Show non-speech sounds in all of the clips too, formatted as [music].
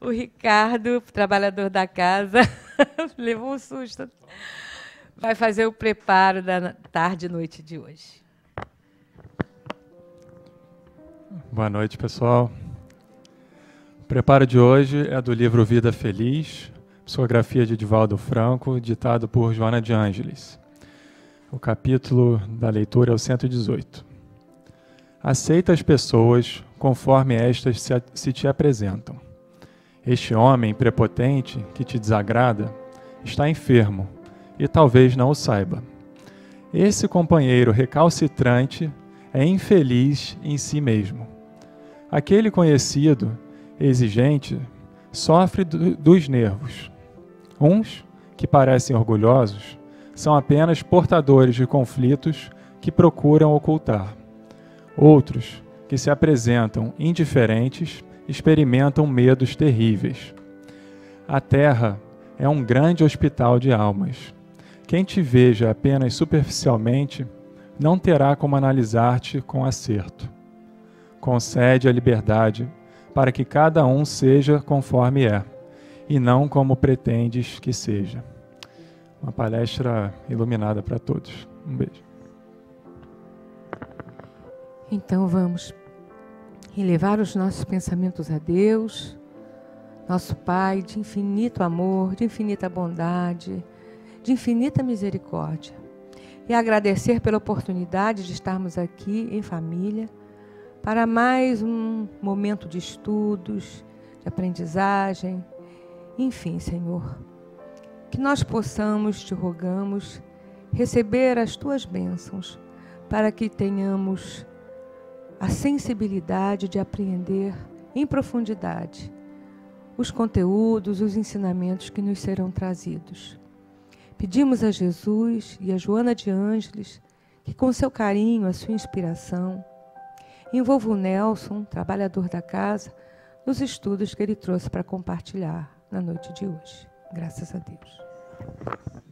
O Ricardo, trabalhador da casa, [laughs] levou um susto. Vai fazer o preparo da tarde e noite de hoje. Boa noite, pessoal. O preparo de hoje é do livro Vida Feliz, psicografia de Divaldo Franco, ditado por Joana de Ângeles. O capítulo da leitura é o 118. Aceita as pessoas conforme estas se te apresentam este homem prepotente que te desagrada está enfermo e talvez não o saiba. Esse companheiro recalcitrante é infeliz em si mesmo. Aquele conhecido, exigente, sofre do, dos nervos. Uns, que parecem orgulhosos, são apenas portadores de conflitos que procuram ocultar. Outros, que se apresentam indiferentes, experimentam medos terríveis. A Terra é um grande hospital de almas. Quem te veja apenas superficialmente não terá como analisar-te com acerto. Concede a liberdade para que cada um seja conforme é, e não como pretendes que seja. Uma palestra iluminada para todos. Um beijo. Então vamos e levar os nossos pensamentos a Deus, nosso Pai de infinito amor, de infinita bondade, de infinita misericórdia. E agradecer pela oportunidade de estarmos aqui em família para mais um momento de estudos, de aprendizagem. Enfim, Senhor, que nós possamos, te rogamos, receber as tuas bênçãos para que tenhamos a sensibilidade de apreender em profundidade os conteúdos, os ensinamentos que nos serão trazidos. Pedimos a Jesus e a Joana de Ângeles que, com seu carinho, a sua inspiração, envolva o Nelson, trabalhador da casa, nos estudos que ele trouxe para compartilhar na noite de hoje. Graças a Deus.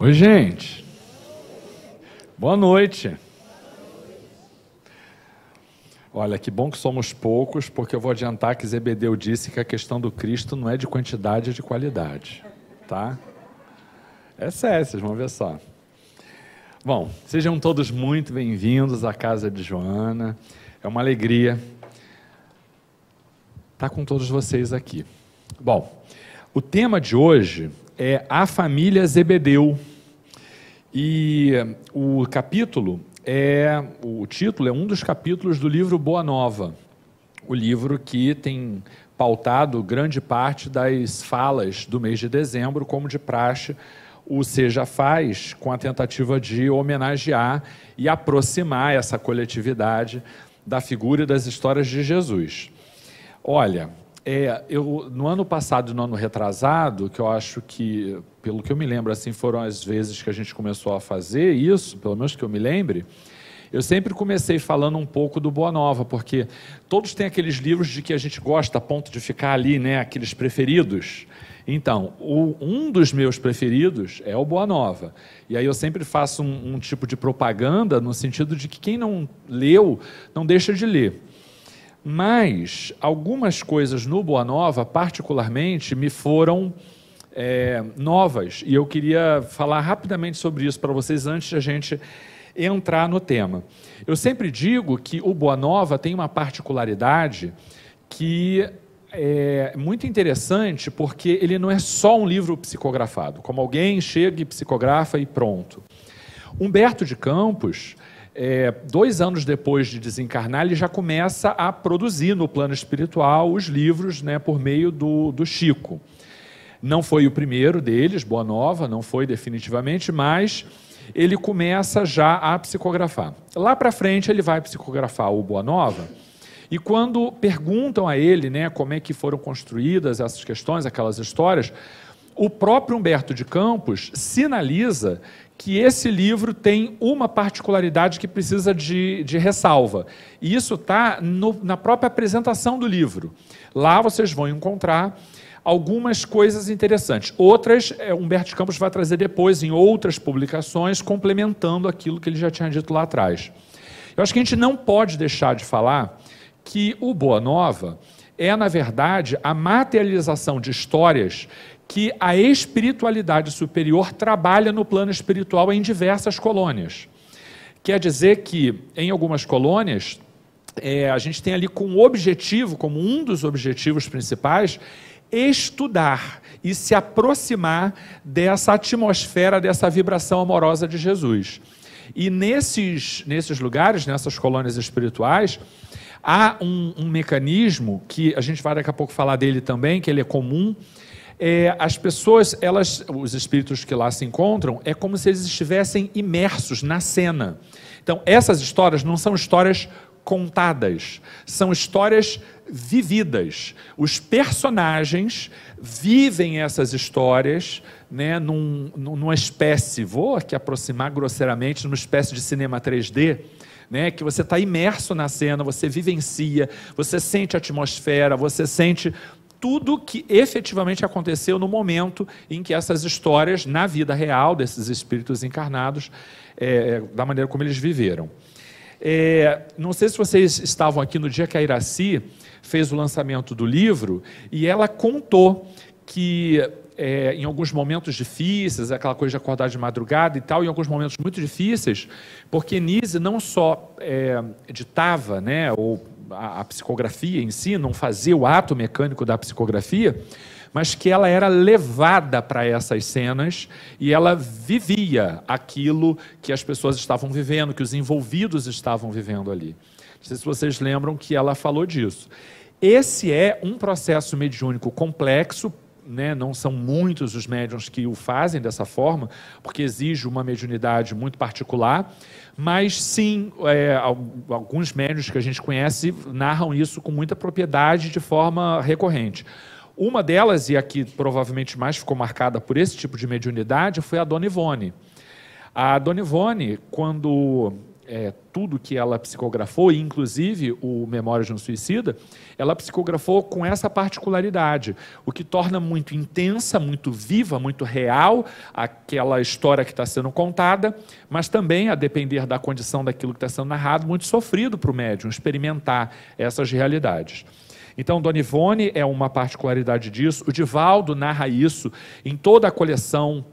Oi, gente. Boa noite. Olha, que bom que somos poucos, porque eu vou adiantar que Zebedeu disse que a questão do Cristo não é de quantidade, é de qualidade, tá? É sério, vocês vão ver só. Bom, sejam todos muito bem-vindos à casa de Joana. É uma alegria estar tá com todos vocês aqui. Bom, o tema de hoje é a família Zebedeu. E eh, o capítulo é o título é um dos capítulos do livro Boa Nova, o livro que tem pautado grande parte das falas do mês de dezembro, como de praxe o Seja faz, com a tentativa de homenagear e aproximar essa coletividade da figura e das histórias de Jesus. Olha, é, eu, no ano passado e no ano retrasado, que eu acho que, pelo que eu me lembro, assim, foram as vezes que a gente começou a fazer isso, pelo menos que eu me lembre, eu sempre comecei falando um pouco do Boa Nova, porque todos têm aqueles livros de que a gente gosta a ponto de ficar ali, né, aqueles preferidos. Então, o, um dos meus preferidos é o Boa Nova. E aí eu sempre faço um, um tipo de propaganda no sentido de que quem não leu, não deixa de ler. Mas algumas coisas no Boa Nova, particularmente, me foram é, novas. E eu queria falar rapidamente sobre isso para vocês antes de a gente entrar no tema. Eu sempre digo que o Boa Nova tem uma particularidade que é muito interessante porque ele não é só um livro psicografado, como alguém chega e psicografa e pronto. Humberto de Campos é, dois anos depois de desencarnar, ele já começa a produzir no plano espiritual os livros né, por meio do, do Chico. Não foi o primeiro deles, Boa Nova, não foi definitivamente, mas ele começa já a psicografar. Lá para frente, ele vai psicografar o Boa Nova. E quando perguntam a ele né, como é que foram construídas essas questões, aquelas histórias, o próprio Humberto de Campos sinaliza que esse livro tem uma particularidade que precisa de, de ressalva. E isso está na própria apresentação do livro. Lá vocês vão encontrar algumas coisas interessantes. Outras, é, Humberto Campos vai trazer depois em outras publicações, complementando aquilo que ele já tinha dito lá atrás. Eu acho que a gente não pode deixar de falar que o Boa Nova é, na verdade, a materialização de histórias que a espiritualidade superior trabalha no plano espiritual em diversas colônias. Quer dizer que, em algumas colônias, é, a gente tem ali como objetivo, como um dos objetivos principais, estudar e se aproximar dessa atmosfera, dessa vibração amorosa de Jesus. E nesses, nesses lugares, nessas colônias espirituais, há um, um mecanismo que a gente vai daqui a pouco falar dele também, que ele é comum é, as pessoas, elas, os espíritos que lá se encontram, é como se eles estivessem imersos na cena. Então, essas histórias não são histórias contadas, são histórias vividas. Os personagens vivem essas histórias né, num, numa espécie, vou aqui aproximar grosseiramente, numa espécie de cinema 3D. Né, que você está imerso na cena, você vivencia, você sente a atmosfera, você sente tudo que efetivamente aconteceu no momento em que essas histórias, na vida real desses espíritos encarnados, é, da maneira como eles viveram. É, não sei se vocês estavam aqui no dia que a Iraci fez o lançamento do livro e ela contou que é, em alguns momentos difíceis, aquela coisa de acordar de madrugada e tal, em alguns momentos muito difíceis, porque Nise não só é, ditava, né, ou a, a psicografia em si, não fazia o ato mecânico da psicografia, mas que ela era levada para essas cenas e ela vivia aquilo que as pessoas estavam vivendo, que os envolvidos estavam vivendo ali. Não sei se vocês lembram que ela falou disso. Esse é um processo mediúnico complexo, né, não são muitos os médiums que o fazem dessa forma, porque exige uma mediunidade muito particular, mas sim, é, alguns médiums que a gente conhece narram isso com muita propriedade de forma recorrente. Uma delas, e a que provavelmente mais ficou marcada por esse tipo de mediunidade, foi a Dona Ivone. A Dona Ivone, quando é, tudo que ela psicografou, inclusive o Memórias de um Suicida, ela psicografou com essa particularidade, o que torna muito intensa, muito viva, muito real aquela história que está sendo contada, mas também, a depender da condição daquilo que está sendo narrado, muito sofrido para o médium experimentar essas realidades. Então, Dona Ivone é uma particularidade disso. O Divaldo narra isso em toda a coleção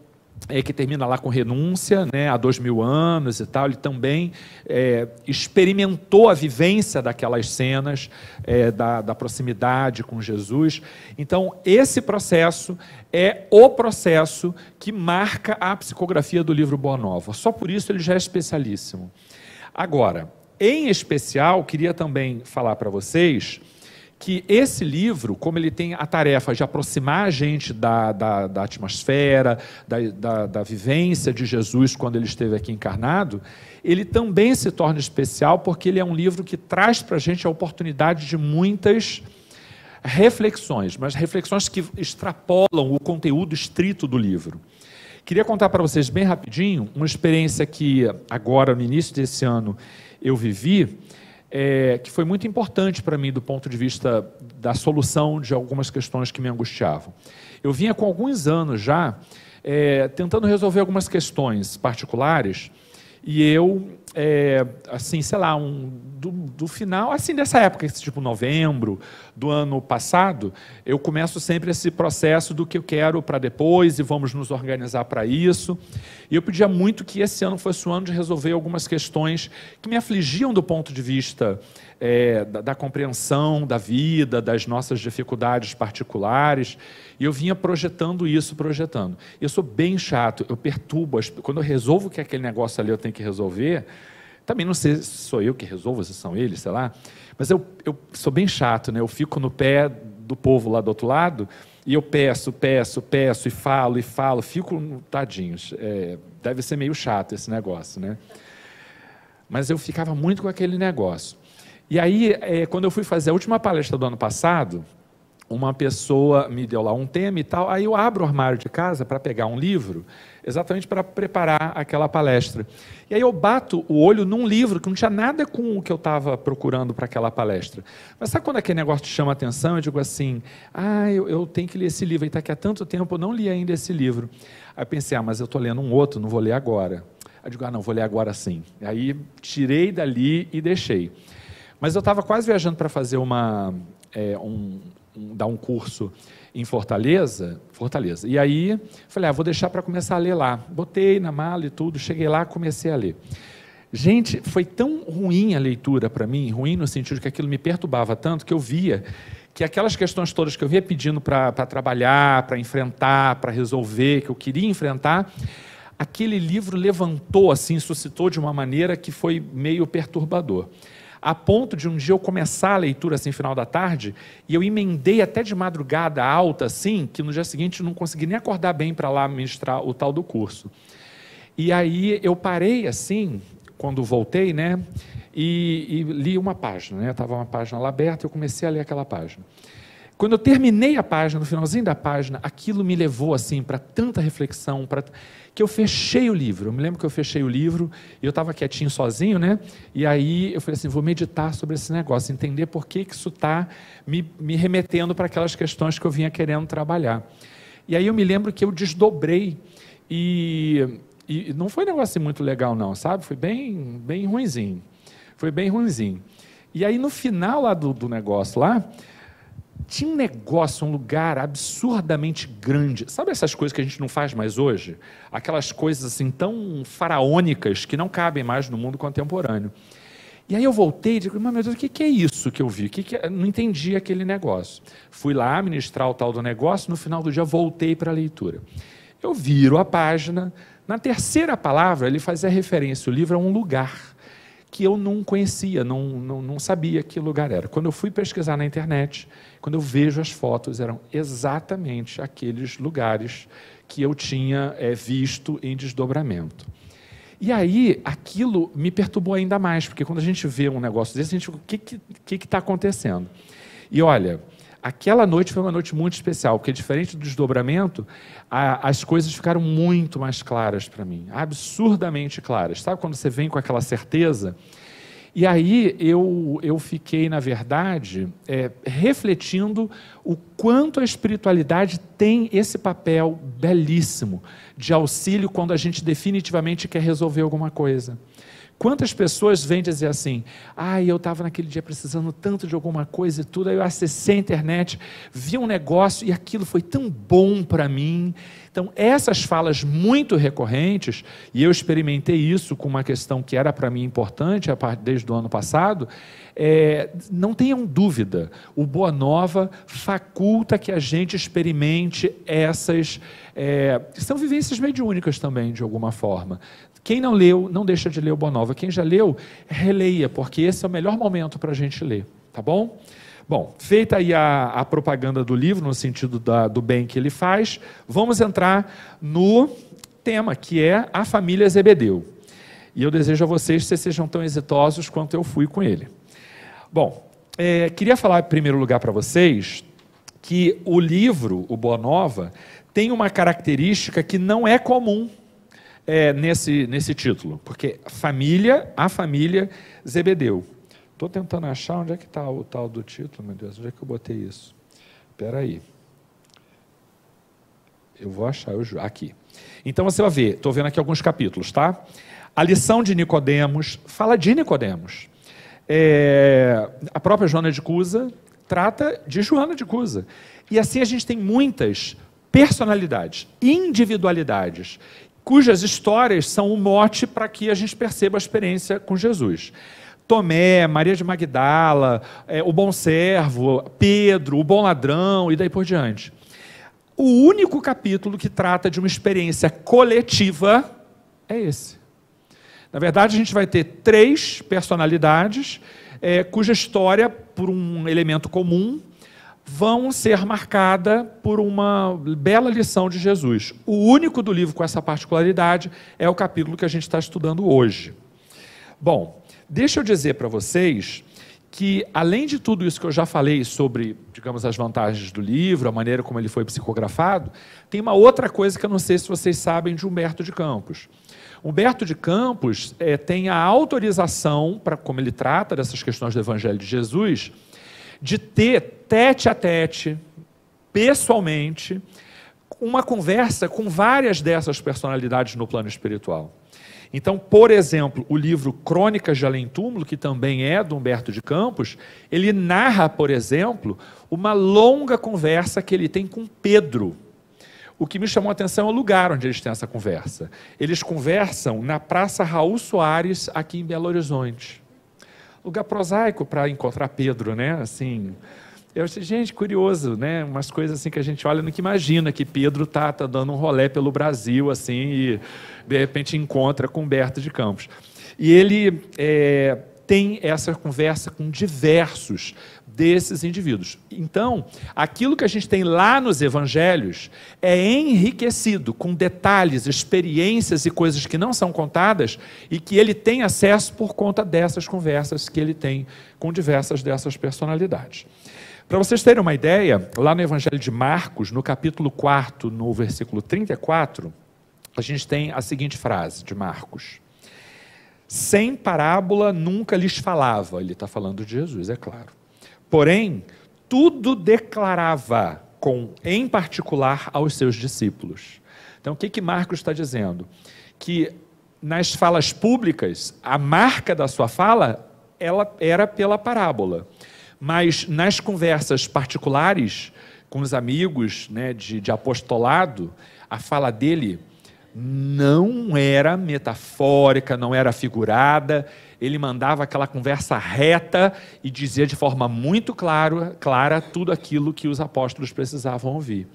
é, que termina lá com renúncia, né, há dois mil anos e tal, ele também é, experimentou a vivência daquelas cenas, é, da, da, proximidade com Jesus. Então, esse processo é o processo que marca a psicografia do livro Boa Nova. Só por isso ele já é especialíssimo. Agora, em especial, queria também falar para vocês que esse livro, como ele tem a tarefa de aproximar a gente da, da, da atmosfera, da, da, da vivência de Jesus quando ele esteve aqui encarnado, ele também se torna especial porque ele é um livro que traz para a gente a oportunidade de muitas reflexões, mas reflexões que extrapolam o conteúdo estrito do livro. Queria contar para vocês bem rapidinho uma experiência que agora, no início desse ano, eu vivi é, que foi muito importante para mim do ponto de vista da solução de algumas questões que me angustiavam. Eu vinha com alguns anos já é, tentando resolver algumas questões particulares e eu, é, assim, sei lá, um, do, do, final, assim, dessa época, tipo novembro do ano passado, eu começo sempre esse processo do que eu quero para depois e vamos nos organizar para isso. E eu pedia muito que esse ano fosse o ano de resolver algumas questões que me afligiam do ponto de vista é, da, da compreensão da vida, das nossas dificuldades particulares. E eu vinha projetando isso, projetando. Eu sou bem chato, eu perturbo. As, quando eu resolvo que aquele negócio ali eu tenho que resolver, também não sei se sou eu que resolvo, se são eles, sei lá. Mas eu, eu sou bem chato, né? Eu fico no pé do povo lá do outro lado e eu peço, peço, peço e falo e falo, fico tadinhos. É, deve ser meio chato esse negócio, né? Mas eu ficava muito com aquele negócio. E aí, é, quando eu fui fazer a última palestra do ano passado, uma pessoa me deu lá um tema e tal, aí eu abro o armário de casa para pegar um livro, exatamente para preparar aquela palestra. E aí eu bato o olho num livro que não tinha nada com o que eu estava procurando para aquela palestra. Mas sabe quando aquele negócio te chama a atenção? Eu digo assim, ah, eu, eu tenho que ler esse livro, e está aqui há tanto tempo, eu não li ainda esse livro. Aí pensei, ah, mas eu estou lendo um outro, não vou ler agora. Aí digo, ah, não, vou ler agora sim. Aí tirei dali e deixei. Mas eu estava quase viajando para fazer uma, é, um, um, dar um curso em Fortaleza, Fortaleza. E aí falei, ah, vou deixar para começar a ler lá. Botei na mala e tudo, cheguei lá, comecei a ler. Gente, foi tão ruim a leitura para mim, ruim no sentido que aquilo me perturbava tanto que eu via que aquelas questões todas que eu via pedindo para trabalhar, para enfrentar, para resolver, que eu queria enfrentar, aquele livro levantou assim, suscitou de uma maneira que foi meio perturbador a ponto de um dia eu começar a leitura assim, final da tarde, e eu emendei até de madrugada alta, assim, que no dia seguinte eu não consegui nem acordar bem para lá ministrar o tal do curso. E aí eu parei assim, quando voltei, né, e, e li uma página, né, estava uma página lá aberta, eu comecei a ler aquela página. Quando eu terminei a página, no finalzinho da página, aquilo me levou assim para tanta reflexão, para que eu fechei o livro. Eu me lembro que eu fechei o livro e eu estava quietinho sozinho, né? E aí eu falei assim, vou meditar sobre esse negócio, entender por que, que isso está me, me remetendo para aquelas questões que eu vinha querendo trabalhar. E aí eu me lembro que eu desdobrei e, e não foi um negócio assim muito legal não, sabe? Foi bem, bem ruinzinho. Foi bem ruinzinho. E aí no final lá do, do negócio lá, tinha um negócio, um lugar absurdamente grande. Sabe essas coisas que a gente não faz mais hoje? Aquelas coisas assim tão faraônicas que não cabem mais no mundo contemporâneo. E aí eu voltei e digo, mas meu Deus, o que, é isso que eu vi? O que é? Não entendi aquele negócio. Fui lá ministrar o tal do negócio, no final do dia voltei para a leitura. Eu viro a página, na terceira palavra ele fazia referência, o livro é um lugar que eu não conhecia, não, não, não sabia que lugar era. Quando eu fui pesquisar na internet, quando eu vejo as fotos, eram exatamente aqueles lugares que eu tinha é, visto em desdobramento. E aí, aquilo me perturbou ainda mais, porque quando a gente vê um negócio desse, a gente fica, o que está acontecendo? E olha, aquela noite foi uma noite muito especial, porque diferente do desdobramento, a, as coisas ficaram muito mais claras para mim, absurdamente claras. Sabe quando você vem com aquela certeza? E aí eu, eu fiquei, na verdade, é, refletindo o quanto a espiritualidade tem esse papel belíssimo de auxílio quando a gente definitivamente quer resolver alguma coisa. Quantas pessoas vêm dizer assim: ah, eu estava naquele dia precisando tanto de alguma coisa e tudo, aí eu acessei a internet, vi um negócio e aquilo foi tão bom para mim. Então, essas falas muito recorrentes, e eu experimentei isso com uma questão que era para mim importante desde o ano passado, é, não tenham dúvida, o Boa Nova faculta que a gente experimente essas. É, são vivências mediúnicas também, de alguma forma. Quem não leu, não deixa de ler o Boa Nova. Quem já leu, releia, porque esse é o melhor momento para a gente ler, tá bom? Bom, feita aí a, a propaganda do livro, no sentido da, do bem que ele faz, vamos entrar no tema, que é a família Zebedeu. E eu desejo a vocês que vocês sejam tão exitosos quanto eu fui com ele. Bom, é, queria falar em primeiro lugar para vocês que o livro, o Boa Nova, tem uma característica que não é comum é, nesse, nesse título, porque família, a família Zebedeu. Estou tentando achar onde é que está o tal do título, meu Deus, onde é que eu botei isso? Espera aí. Eu vou achar, eu juro. Aqui. Então você vai ver, estou vendo aqui alguns capítulos, tá? A lição de Nicodemos fala de Nicodemos. É, a própria Joana de Cusa trata de Joana de Cusa. E assim a gente tem muitas personalidades, individualidades cujas histórias são o mote para que a gente perceba a experiência com Jesus. Tomé, Maria de Magdala, é, o bom servo, Pedro, o bom ladrão e daí por diante. O único capítulo que trata de uma experiência coletiva é esse. Na verdade, a gente vai ter três personalidades é, cuja história, por um elemento comum, vão ser marcadas por uma bela lição de Jesus. O único do livro com essa particularidade é o capítulo que a gente está estudando hoje. Bom, deixa eu dizer para vocês que, além de tudo isso que eu já falei sobre, digamos, as vantagens do livro, a maneira como ele foi psicografado, tem uma outra coisa que eu não sei se vocês sabem de Humberto de Campos. Humberto de Campos é, tem a autorização, para como ele trata dessas questões do Evangelho de Jesus, de ter tete a tete, pessoalmente, uma conversa com várias dessas personalidades no plano espiritual. Então, por exemplo, o livro Crônicas de Além Túmulo, que também é do Humberto de Campos, ele narra, por exemplo, uma longa conversa que ele tem com Pedro. O que me chamou a atenção é o lugar onde eles têm essa conversa. Eles conversam na Praça Raul Soares, aqui em Belo Horizonte. Lugar prosaico para encontrar Pedro, né? Assim, eu achei, gente, curioso, né? Umas coisas assim que a gente olha e nunca imagina que Pedro tá, tá dando um rolé pelo Brasil, assim, e de repente encontra com Humberto de Campos. E ele é, tem essa conversa com diversos desses indivíduos. Então, aquilo que a gente tem lá nos evangelhos é enriquecido com detalhes, experiências e coisas que não são contadas e que ele tem acesso por conta dessas conversas que ele tem com diversas dessas personalidades. Para vocês terem uma ideia, lá no Evangelho de Marcos, no capítulo 4, no versículo 34, a gente tem a seguinte frase de Marcos: Sem parábola nunca lhes falava. Ele está falando de Jesus, é claro. Porém, tudo declarava, com em particular aos seus discípulos. Então, o que, que Marcos está dizendo? Que nas falas públicas, a marca da sua fala ela era pela parábola. Mas nas conversas particulares com os amigos né, de, de apostolado, a fala dele não era metafórica, não era figurada, ele mandava aquela conversa reta e dizia de forma muito clara, clara tudo aquilo que os apóstolos precisavam ouvir.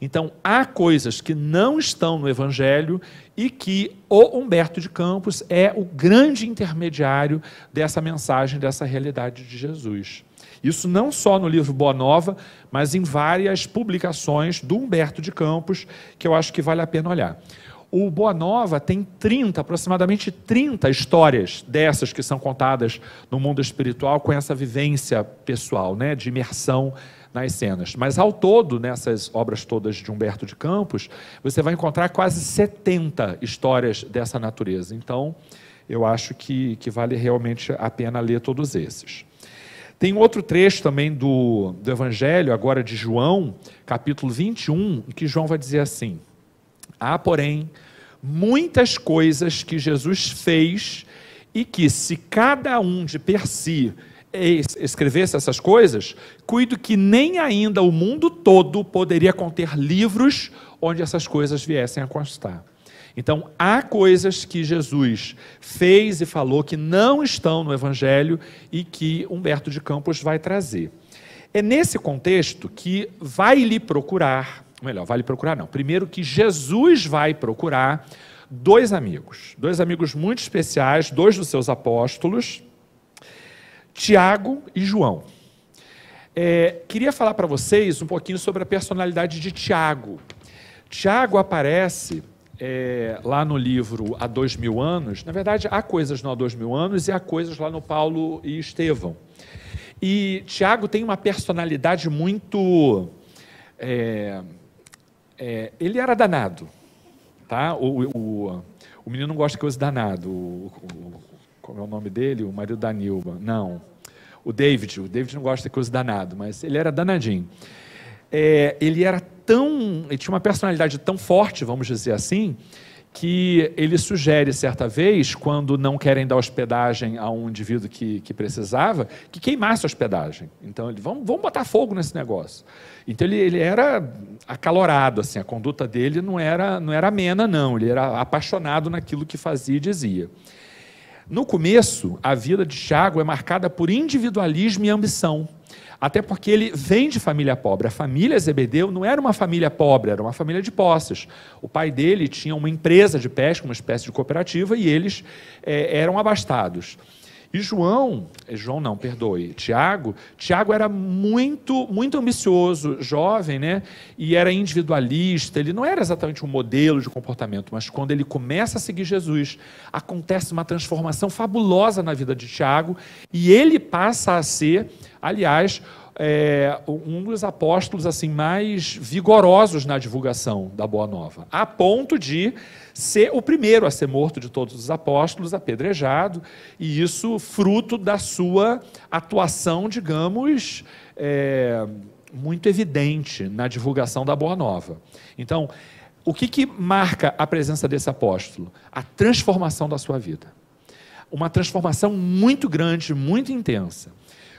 Então, há coisas que não estão no Evangelho e que o Humberto de Campos é o grande intermediário dessa mensagem, dessa realidade de Jesus. Isso não só no livro Boa Nova, mas em várias publicações do Humberto de Campos, que eu acho que vale a pena olhar. O Boa Nova tem 30, aproximadamente 30 histórias dessas que são contadas no mundo espiritual com essa vivência pessoal, né, de imersão nas cenas. Mas ao todo, nessas obras todas de Humberto de Campos, você vai encontrar quase 70 histórias dessa natureza. Então, eu acho que, que vale realmente a pena ler todos esses. Tem outro trecho também do, do Evangelho, agora de João, capítulo 21, em que João vai dizer assim: Há, porém, muitas coisas que Jesus fez e que, se cada um de per si escrevesse essas coisas, cuido que nem ainda o mundo todo poderia conter livros onde essas coisas viessem a constar. Então, há coisas que Jesus fez e falou que não estão no Evangelho e que Humberto de Campos vai trazer. É nesse contexto que vai lhe procurar, melhor, vai lhe procurar não, primeiro que Jesus vai procurar dois amigos, dois amigos muito especiais, dois dos seus apóstolos, Tiago e João. É, queria falar para vocês um pouquinho sobre a personalidade de Tiago. Tiago aparece é, lá no livro Há Dois Mil Anos, na verdade, há coisas no Há Dois Mil Anos e há coisas lá no Paulo e Estevão. E Tiago tem uma personalidade muito. É, é, ele era danado. Tá? O, o, o menino não gosta que eu use danado. O, como é o nome dele? O marido da Nilba. Não. O David. O David não gosta que eu use danado, mas ele era danadinho é, ele era tão. Ele tinha uma personalidade tão forte, vamos dizer assim, que ele sugere certa vez, quando não querem dar hospedagem a um indivíduo que, que precisava, que queimasse a hospedagem. Então, ele, vamos, vamos botar fogo nesse negócio. Então, ele, ele era acalorado, assim, a conduta dele não era, não era amena, não. Ele era apaixonado naquilo que fazia e dizia. No começo, a vida de Tiago é marcada por individualismo e ambição. Até porque ele vem de família pobre. A família Zebedeu não era uma família pobre, era uma família de posses. O pai dele tinha uma empresa de pesca, uma espécie de cooperativa, e eles é, eram abastados. E João, é, João não, perdoe, Tiago, Tiago era muito, muito ambicioso, jovem, né? E era individualista, ele não era exatamente um modelo de comportamento, mas quando ele começa a seguir Jesus, acontece uma transformação fabulosa na vida de Tiago e ele passa a ser Aliás, é, um dos apóstolos assim mais vigorosos na divulgação da Boa Nova, a ponto de ser o primeiro a ser morto de todos os apóstolos, apedrejado, e isso fruto da sua atuação, digamos, é, muito evidente na divulgação da Boa Nova. Então, o que, que marca a presença desse apóstolo? A transformação da sua vida. Uma transformação muito grande, muito intensa.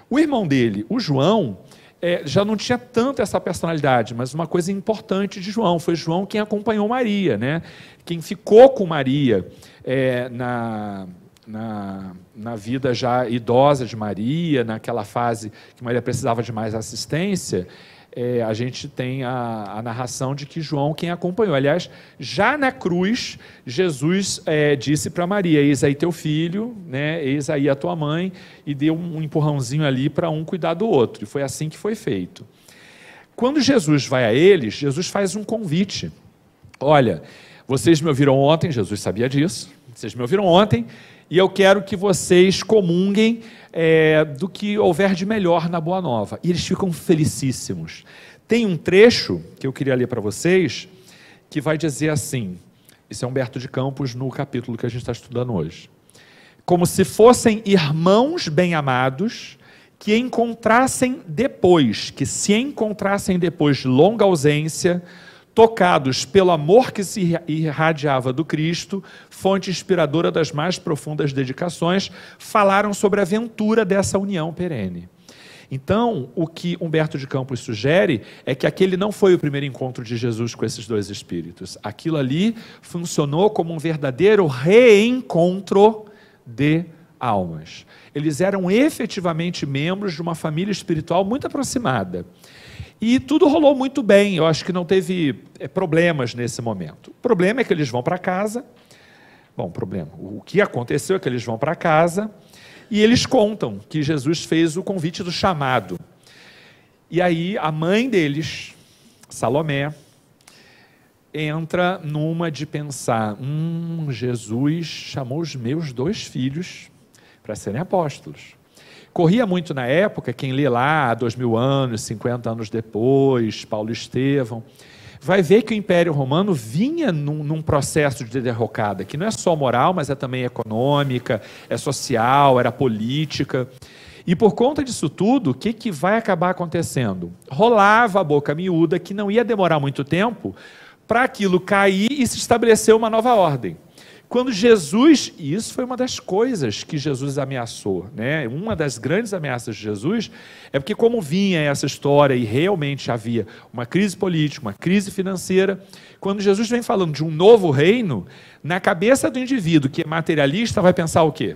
O irmão dele, o João, é, já não tinha tanto essa personalidade, mas uma coisa importante de João foi João quem acompanhou Maria, né? Quem ficou com Maria é, na na, na vida já idosa de Maria, naquela fase que Maria precisava de mais assistência, é, a gente tem a, a, narração de que João quem acompanhou. Aliás, já na cruz, Jesus é, disse para Maria: Eis aí teu filho, né? eis aí a tua mãe, e deu um empurrãozinho ali para um cuidar do outro. E foi assim que foi feito. Quando Jesus vai a eles, Jesus faz um convite: Olha. Vocês me ouviram ontem, Jesus sabia disso. Vocês me ouviram ontem, e eu quero que vocês comunguem é, do que houver de melhor na Boa Nova. E eles ficam felicíssimos. Tem um trecho que eu queria ler para vocês que vai dizer assim: isso é Humberto de Campos no capítulo que a gente está estudando hoje. Como se fossem irmãos bem-amados que encontrassem depois, que se encontrassem depois de longa ausência, tocados pelo amor que se irradiava do Cristo, fonte inspiradora das mais profundas dedicações, falaram sobre a aventura dessa união perene. Então, o que Humberto de Campos sugere é que aquele não foi o primeiro encontro de Jesus com esses dois espíritos. Aquilo ali funcionou como um verdadeiro reencontro de almas. Eles eram efetivamente membros de uma família espiritual muito aproximada. E tudo rolou muito bem, eu acho que não teve eh, problemas nesse momento. O problema é que eles vão para casa. Bom, problema. O que aconteceu é que eles vão para casa e eles contam que Jesus fez o convite do chamado. E aí a mãe deles, Salomé, entra numa de pensar: hum, Jesus chamou os meus dois filhos para serem apóstolos. Corria muito na época, quem lê lá, dois mil anos, 50 anos depois, Paulo Estevão, vai ver que o Império Romano vinha num, num, processo de derrocada, que não é só moral, mas é também econômica, é social, era política. E por conta disso tudo, o que, que vai acabar acontecendo? Rolava a boca miúda que não ia demorar muito tempo para aquilo cair e se estabelecer uma nova ordem. Quando Jesus, e isso foi uma das coisas que Jesus ameaçou, né? Uma das grandes ameaças de Jesus é porque como vinha essa história e realmente havia uma crise política, uma crise financeira, quando Jesus vem falando de um novo reino, na cabeça do indivíduo que é materialista vai pensar o quê?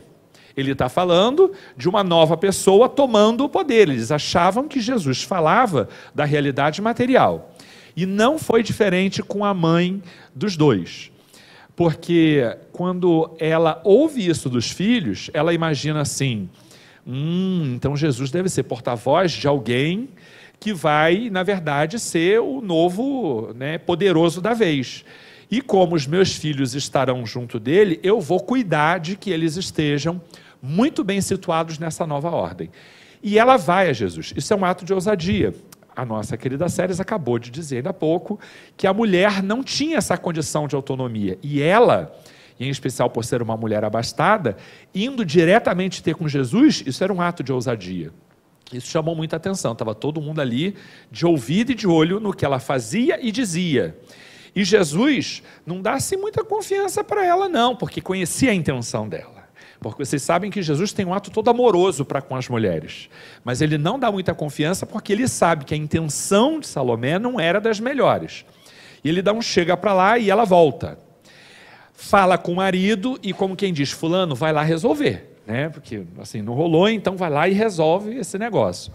Ele está falando de uma nova pessoa tomando o poder. Eles achavam que Jesus falava da realidade material. E não foi diferente com a mãe dos dois. Porque quando ela ouve isso dos filhos, ela imagina assim: hum, então Jesus deve ser porta-voz de alguém que vai, na verdade, ser o novo né, poderoso da vez. E como os meus filhos estarão junto dele, eu vou cuidar de que eles estejam muito bem situados nessa nova ordem. E ela vai a Jesus. Isso é um ato de ousadia a nossa querida Séries acabou de dizer ainda há pouco que a mulher não tinha essa condição de autonomia. E ela, em especial por ser uma mulher abastada, indo diretamente ter com Jesus, isso era um ato de ousadia. Isso chamou muita atenção, estava todo mundo ali de ouvido e de olho no que ela fazia e dizia. E Jesus não dá assim muita confiança para ela, não, porque conhecia a intenção dela. Porque vocês sabem que Jesus tem um ato todo amoroso para com as mulheres. Mas ele não dá muita confiança porque ele sabe que a intenção de Salomé não era das melhores. E ele dá um chega para lá e ela volta. Fala com o marido e, como quem diz, Fulano, vai lá resolver. Né? Porque assim, não rolou, então vai lá e resolve esse negócio.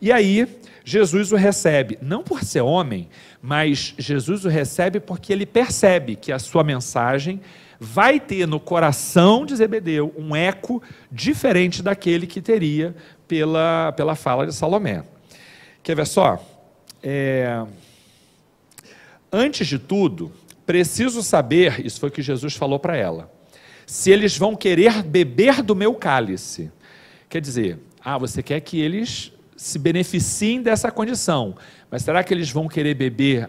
E aí, Jesus o recebe, não por ser homem, mas Jesus o recebe porque ele percebe que a sua mensagem vai ter no coração de Zebedeu um eco diferente daquele que teria pela, pela fala de Salomé. Quer ver só? É... Antes de tudo, preciso saber, isso foi o que Jesus falou para ela, se eles vão querer beber do meu cálice. Quer dizer, ah, você quer que eles se beneficiem dessa condição, mas será que eles vão querer beber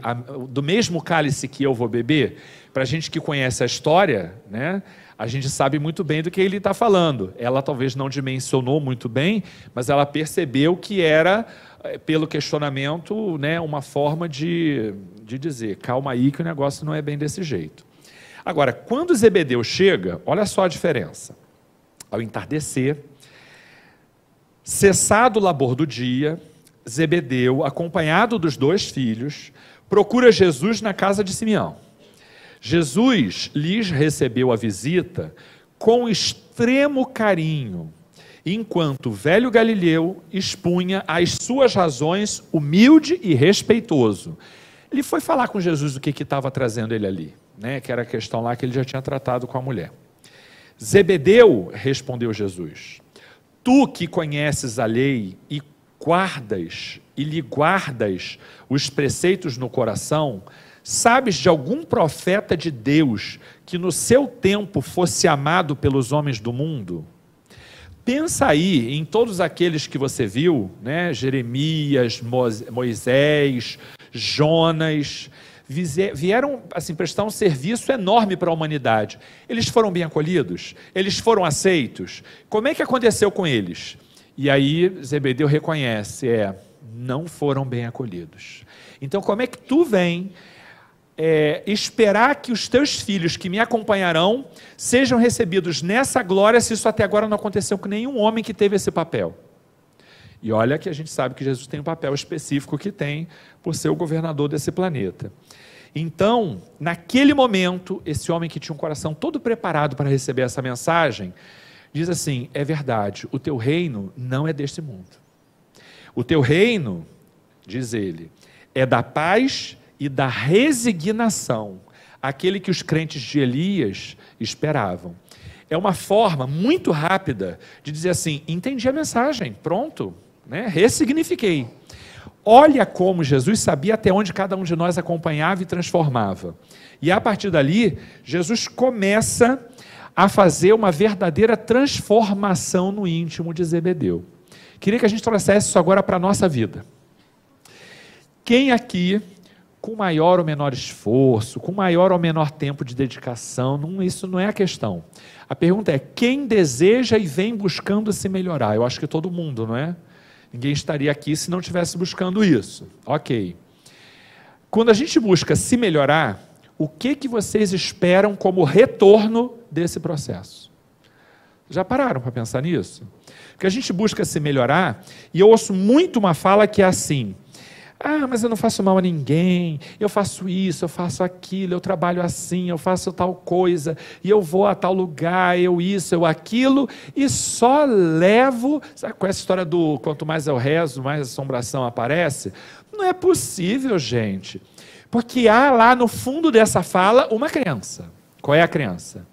do mesmo cálice que eu vou beber? Para a gente que conhece a história, né, a gente sabe muito bem do que ele está falando. Ela talvez não dimensionou muito bem, mas ela percebeu que era, eh, pelo questionamento, né, uma forma de, de dizer: calma aí, que o negócio não é bem desse jeito. Agora, quando Zebedeu chega, olha só a diferença. Ao entardecer, cessado o labor do dia, Zebedeu, acompanhado dos dois filhos, procura Jesus na casa de Simeão. Jesus lhes recebeu a visita com extremo carinho, enquanto o velho Galileu expunha as suas razões humilde e respeitoso. Ele foi falar com Jesus o que estava trazendo ele ali, né? que era a questão lá que ele já tinha tratado com a mulher. Zebedeu, respondeu Jesus, tu que conheces a lei e guardas e lhe guardas os preceitos no coração, Sabes de algum profeta de Deus que no seu tempo fosse amado pelos homens do mundo? Pensa aí em todos aqueles que você viu, né? Jeremias, Moisés, Jonas, vieram assim prestar um serviço enorme para a humanidade. Eles foram bem acolhidos, eles foram aceitos. Como é que aconteceu com eles? E aí Zebedeu reconhece, é, não foram bem acolhidos. Então, como é que tu vem é, esperar que os teus filhos que me acompanharão sejam recebidos nessa glória, se isso até agora não aconteceu com nenhum homem que teve esse papel. E olha que a gente sabe que Jesus tem um papel específico que tem por ser o governador desse planeta. Então, naquele momento, esse homem que tinha um coração todo preparado para receber essa mensagem, diz assim: É verdade, o teu reino não é deste mundo. O teu reino, diz ele, é da paz e da resignação, aquele que os crentes de Elias esperavam. É uma forma muito rápida de dizer assim: entendi a mensagem, pronto, né? ressignifiquei. Olha como Jesus sabia até onde cada um de nós acompanhava e transformava. E a partir dali, Jesus começa a fazer uma verdadeira transformação no íntimo de Zebedeu. Queria que a gente trouxesse isso agora para a nossa vida. Quem aqui com maior ou menor esforço, com maior ou menor tempo de dedicação, não, isso não é a questão. A pergunta é: quem deseja e vem buscando se melhorar? Eu acho que todo mundo, não é? Ninguém estaria aqui se não estivesse buscando isso. Ok. Quando a gente busca se melhorar, o que, que vocês esperam como retorno desse processo? Já pararam para pensar nisso? Porque a gente busca se melhorar, e eu ouço muito uma fala que é assim: ah, mas eu não faço mal a ninguém, eu faço isso, eu faço aquilo, eu trabalho assim, eu faço tal coisa, e eu vou a tal lugar, eu isso, eu aquilo, e só levo. Sabe com essa é história do quanto mais eu rezo, mais assombração aparece? Não é possível, gente. Porque há lá no fundo dessa fala uma crença. Qual é a crença?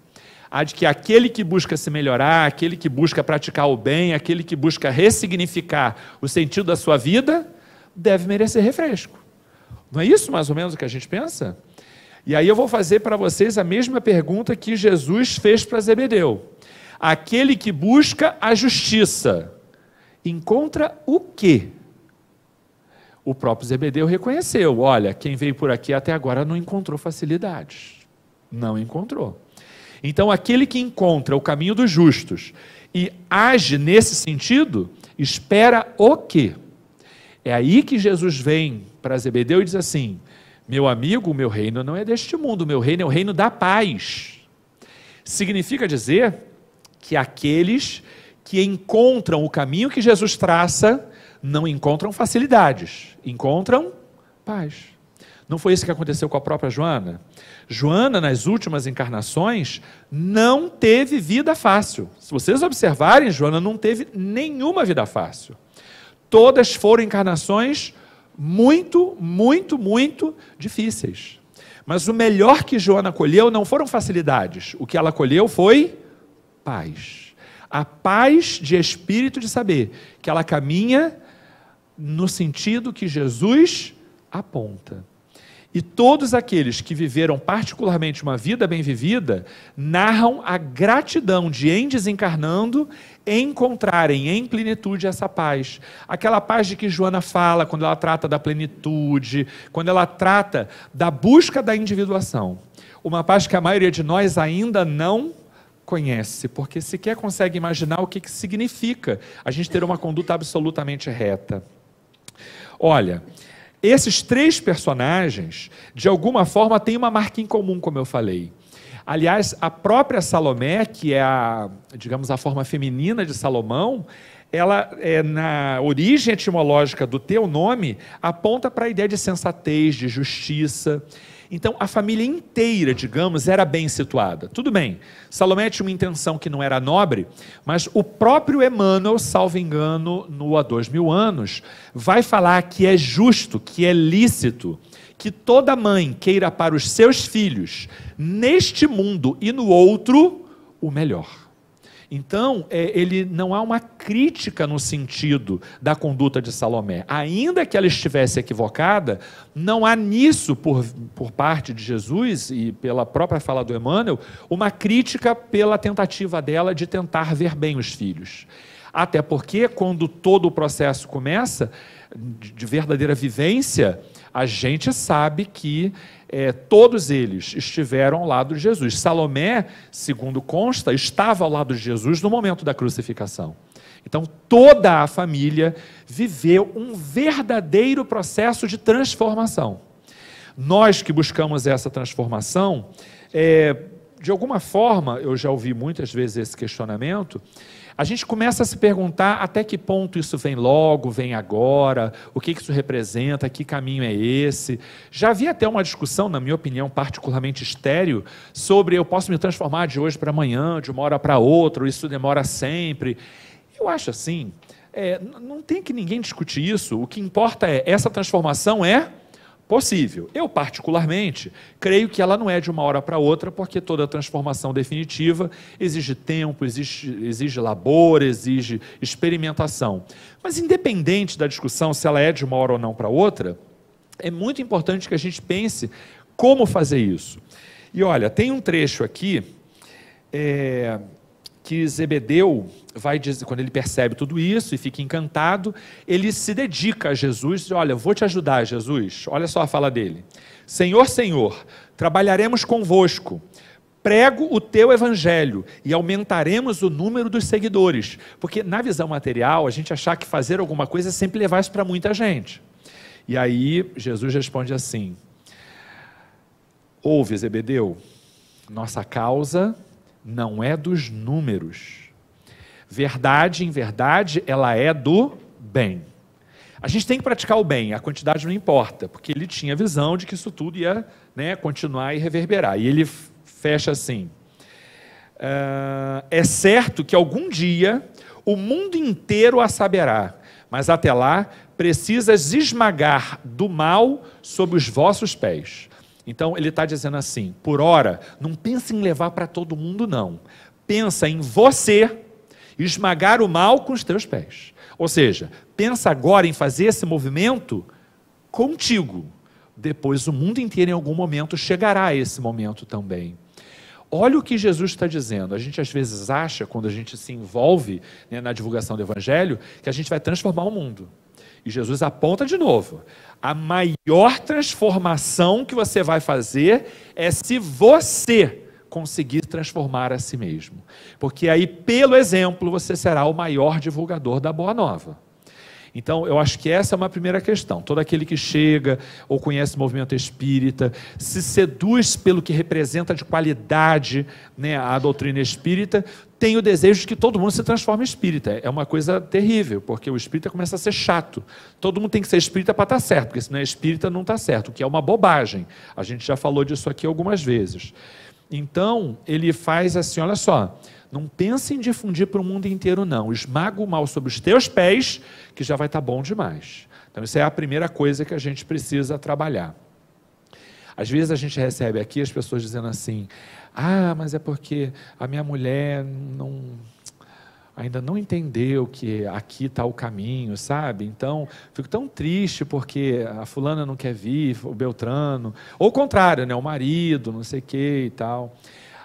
a de que aquele que busca se melhorar, aquele que busca praticar o bem, aquele que busca ressignificar o sentido da sua vida, deve merecer refresco. Não é isso mais ou menos o que a gente pensa? E aí eu vou fazer para vocês a mesma pergunta que Jesus fez para Zebedeu. Aquele que busca a justiça encontra o quê? O próprio Zebedeu reconheceu: olha, quem veio por aqui até agora não encontrou facilidades. Não encontrou. Então, aquele que encontra o caminho dos justos e age nesse sentido, espera o quê? É aí que Jesus vem para Zebedeu e diz assim: Meu amigo, meu reino não é deste mundo, meu reino é o reino da paz. Significa dizer que aqueles que encontram o caminho que Jesus traça não encontram facilidades, encontram paz. Não foi isso que aconteceu com a própria Joana? Joana, nas últimas encarnações, não teve vida fácil. Se vocês observarem, Joana não teve nenhuma vida fácil. Todas foram encarnações muito, muito, muito difíceis. Mas o melhor que Joana colheu não foram facilidades. O que ela colheu foi paz. A paz de espírito de saber que ela caminha no sentido que Jesus aponta. E todos aqueles que viveram particularmente uma vida bem vivida narram a gratidão de, em desencarnando, encontrarem em plenitude essa paz. Aquela paz de que Joana fala quando ela trata da plenitude, quando ela trata da busca da individuação. Uma paz que a maioria de nós ainda não conhece, porque sequer consegue imaginar o que, que significa a gente ter uma conduta absolutamente reta. Olha, esses três personagens, de alguma forma, têm uma marca em comum, como eu falei. Aliás, a própria Salomé, que é a, digamos, a forma feminina de Salomão, ela é, na origem etimológica do teu nome aponta para a ideia de sensatez, de justiça. Então, a família inteira, digamos, era bem situada. Tudo bem, Salomé tinha uma intenção que não era nobre, mas o próprio Emmanuel, salvo engano, no há dois mil anos, vai falar que é justo, que é lícito que toda mãe queira para os seus filhos, neste mundo e no outro, o melhor. Então, é, ele não há uma crítica no sentido da conduta de Salomé. Ainda que ela estivesse equivocada, não há nisso, por, por parte de Jesus e pela própria fala do Emmanuel, uma crítica pela tentativa dela de tentar ver bem os filhos. Até porque, quando todo o processo começa, de verdadeira vivência, a gente sabe que é, todos eles estiveram ao lado de Jesus. Salomé, segundo consta, estava ao lado de Jesus no momento da crucificação. Então, toda a família viveu um verdadeiro processo de transformação. Nós que buscamos essa transformação, é, de alguma forma, eu já ouvi muitas vezes esse questionamento, a gente começa a se perguntar até que ponto isso vem logo, vem agora, o que isso representa, que caminho é esse. Já havia até uma discussão, na minha opinião, particularmente estéreo, sobre eu posso me transformar de hoje para amanhã, de uma hora para outra, isso demora sempre. Eu acho assim, é, não tem que ninguém discutir isso. O que importa é essa transformação é possível. Eu, particularmente, creio que ela não é de uma hora para outra, porque toda transformação definitiva exige tempo, exige, exige labor, exige experimentação. Mas, independente da discussão se ela é de uma hora ou não para outra, é muito importante que a gente pense como fazer isso. E olha, tem um trecho aqui é, que Zebedeu vai dizer, quando ele percebe tudo isso e fica encantado, ele se dedica a Jesus, diz, olha, vou te ajudar, Jesus. Olha só a fala dele. Senhor, Senhor, trabalharemos convosco. Prego o teu evangelho e aumentaremos o número dos seguidores. Porque na visão material, a gente achar que fazer alguma coisa é sempre levar isso para muita gente. E aí Jesus responde assim: Ouve, Zebedeu, nossa causa não é dos números Verdade, em verdade, ela é do bem. A gente tem que praticar o bem, a quantidade não importa, porque ele tinha visão de que isso tudo ia né, continuar e reverberar. E ele fecha assim: ah, É certo que algum dia o mundo inteiro a saberá, mas até lá precisas esmagar do mal sob os vossos pés. Então ele está dizendo assim: por hora, não pense em levar para todo mundo, não. Pensa em você esmagar o mal com os teus pés. Ou seja, pensa agora em fazer esse movimento contigo. Depois o mundo inteiro, em algum momento, chegará a esse momento também. Olha o que Jesus está dizendo. A gente às vezes acha, quando a gente se envolve né, na divulgação do Evangelho, que a gente vai transformar o mundo. E Jesus aponta de novo: a maior transformação que você vai fazer é se você conseguir transformar a si mesmo. Porque aí, pelo exemplo, você será o maior divulgador da boa nova. Então, eu acho que essa é uma primeira questão. Todo aquele que chega ou conhece o movimento espírita, se seduz pelo que representa de qualidade né, a doutrina espírita, tem o desejo de que todo mundo se transforme em espírita. É uma coisa terrível, porque o espírita começa a ser chato. Todo mundo tem que ser espírita para estar tá certo, porque se não é espírita, não está certo, o que é uma bobagem. A gente já falou disso aqui algumas vezes. Então, ele faz assim: olha só, não pense em difundir para o mundo inteiro, não. Esmaga o mal sobre os teus pés, que já vai estar tá bom demais. Então, isso é a primeira coisa que a gente precisa trabalhar. Às vezes a gente recebe aqui as pessoas dizendo assim: ah, mas é porque a minha mulher não ainda não entendeu que aqui está o caminho, sabe? Então, fico tão triste porque a fulana não quer vir, o Beltrano, ou o contrário, né? O marido, não sei o que e tal.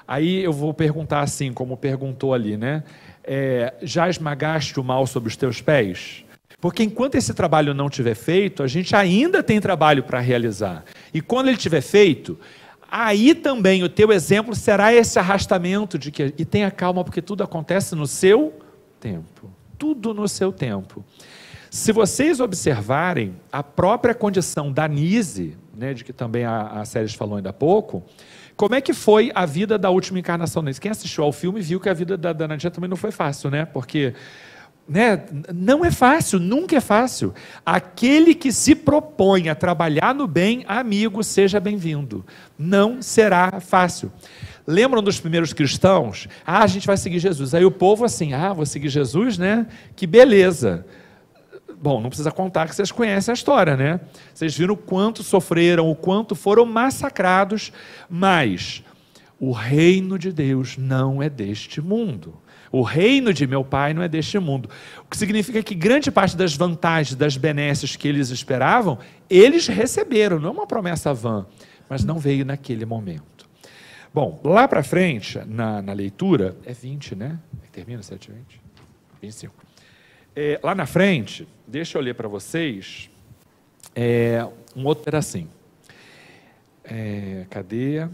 Aí eu vou perguntar assim, como perguntou ali, né? É, já esmagaste o mal sobre os teus pés? Porque enquanto esse trabalho não tiver feito, a gente ainda tem trabalho para realizar. E quando ele tiver feito, aí também o teu exemplo será esse arrastamento de que e tenha calma porque tudo acontece no seu tempo. Tudo no seu tempo. Se vocês observarem a própria condição da Nise, né, de que também a, a série falou ainda há pouco, como é que foi a vida da última encarnação Nise? Quem assistiu ao filme viu que a vida da Danadia também não foi fácil, né? Porque né? Não é fácil, nunca é fácil. Aquele que se propõe a trabalhar no bem, amigo, seja bem-vindo. Não será fácil. Lembram dos primeiros cristãos? Ah, a gente vai seguir Jesus. Aí o povo assim, ah, vou seguir Jesus, né? Que beleza. Bom, não precisa contar que vocês conhecem a história, né? Vocês viram o quanto sofreram, o quanto foram massacrados, mas o reino de Deus não é deste mundo. O reino de meu pai não é deste mundo. O que significa que grande parte das vantagens, das benesses que eles esperavam, eles receberam. Não é uma promessa vã, mas não veio naquele momento. Bom, lá para frente, na, na, leitura, é 20, né? Termina 7 20? 25. É, lá na frente, deixa eu ler para vocês é, um outro pedacinho. É, cadê?